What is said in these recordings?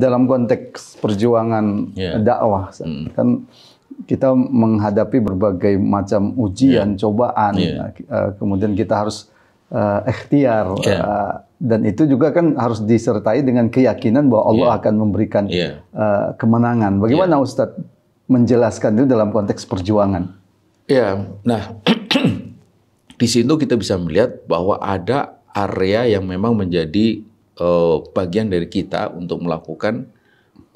dalam konteks perjuangan yeah. dakwah hmm. kan kita menghadapi berbagai macam ujian, yeah. cobaan. Yeah. Uh, kemudian kita harus uh, ikhtiar yeah. uh, dan itu juga kan harus disertai dengan keyakinan bahwa Allah yeah. akan memberikan yeah. uh, kemenangan. Bagaimana yeah. Ustadz menjelaskan itu dalam konteks perjuangan? Ya, nah di situ kita bisa melihat bahwa ada area yang memang menjadi uh, bagian dari kita untuk melakukan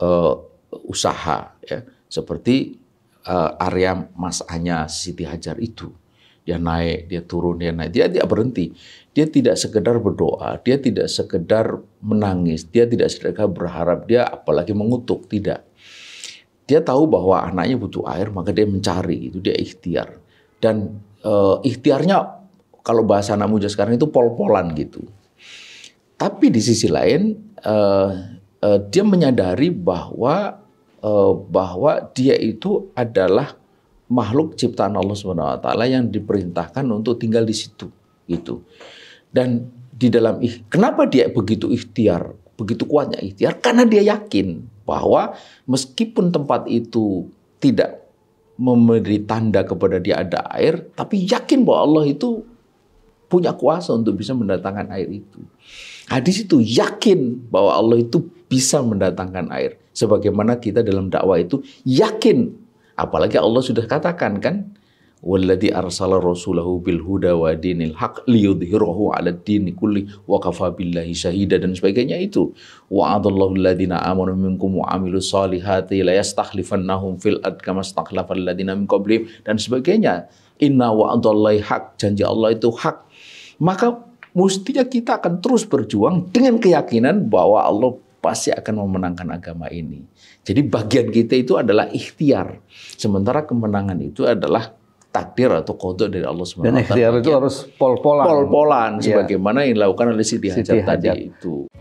uh, usaha ya seperti uh, area masanya Siti Hajar itu dia naik dia turun dia naik dia tidak berhenti dia tidak sekedar berdoa dia tidak sekedar menangis dia tidak sekedar berharap dia apalagi mengutuk tidak dia tahu bahwa anaknya butuh air maka dia mencari itu dia ikhtiar dan uh, ikhtiarnya kalau bahasa anak muda sekarang itu pol-polan gitu tapi di sisi lain uh, uh, dia menyadari bahwa uh, bahwa dia itu adalah makhluk ciptaan Allah Subhanahu wa taala yang diperintahkan untuk tinggal di situ gitu. Dan di dalam kenapa dia begitu ikhtiar, begitu kuatnya ikhtiar karena dia yakin bahwa meskipun tempat itu tidak memberi tanda kepada dia ada air, tapi yakin bahwa Allah itu punya kuasa untuk bisa mendatangkan air itu. Hadis nah, itu yakin bahwa Allah itu bisa mendatangkan air. Sebagaimana kita dalam dakwah itu yakin. Apalagi Allah sudah katakan kan, Walladhi arsala rasulahu bil huda wa dinil haq liyudhirahu ala dini kulli wa kafa billahi syahida dan sebagainya itu. wa Wa'adallahu alladhina amanu minkum wa amilu salihati la yastakhlifannahum fil ad kama stakhlafal ladina min qablihim dan sebagainya. Inna wa wa'adallahi haq, janji Allah itu hak. Maka mestinya kita akan terus berjuang dengan keyakinan bahwa Allah pasti akan memenangkan agama ini. Jadi bagian kita itu adalah ikhtiar. Sementara kemenangan itu adalah takdir atau kodok dari Allah SWT. Dan ikhtiar itu harus pol-polan. Pol-polan, sebagaimana iya. yang dilakukan oleh Siti Hajar Siti Hajar. tadi itu.